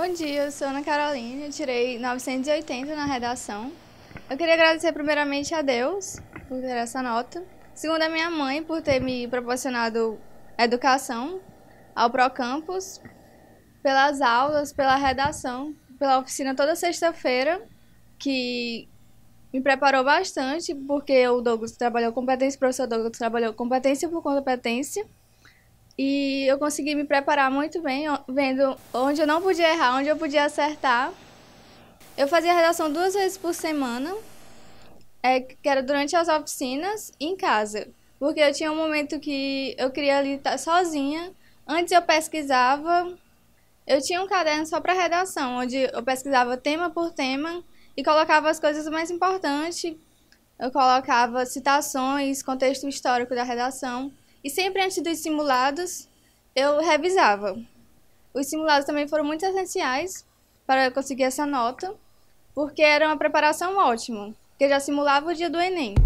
Bom dia, eu sou Ana Carolina, eu tirei 980 na redação. Eu queria agradecer primeiramente a Deus por ter essa nota, segundo a minha mãe por ter me proporcionado educação ao Procampus, pelas aulas, pela redação, pela oficina toda sexta-feira, que me preparou bastante, porque o Douglas trabalhou competência, o professor Douglas trabalhou competência por competência. E eu consegui me preparar muito bem, vendo onde eu não podia errar, onde eu podia acertar. Eu fazia redação duas vezes por semana, é, que era durante as oficinas e em casa. Porque eu tinha um momento que eu queria ali estar tá sozinha. Antes eu pesquisava. Eu tinha um caderno só para redação, onde eu pesquisava tema por tema e colocava as coisas mais importantes. Eu colocava citações, contexto histórico da redação. E sempre antes dos simulados, eu revisava. Os simulados também foram muito essenciais para conseguir essa nota, porque era uma preparação ótima, porque já simulava o dia do Enem.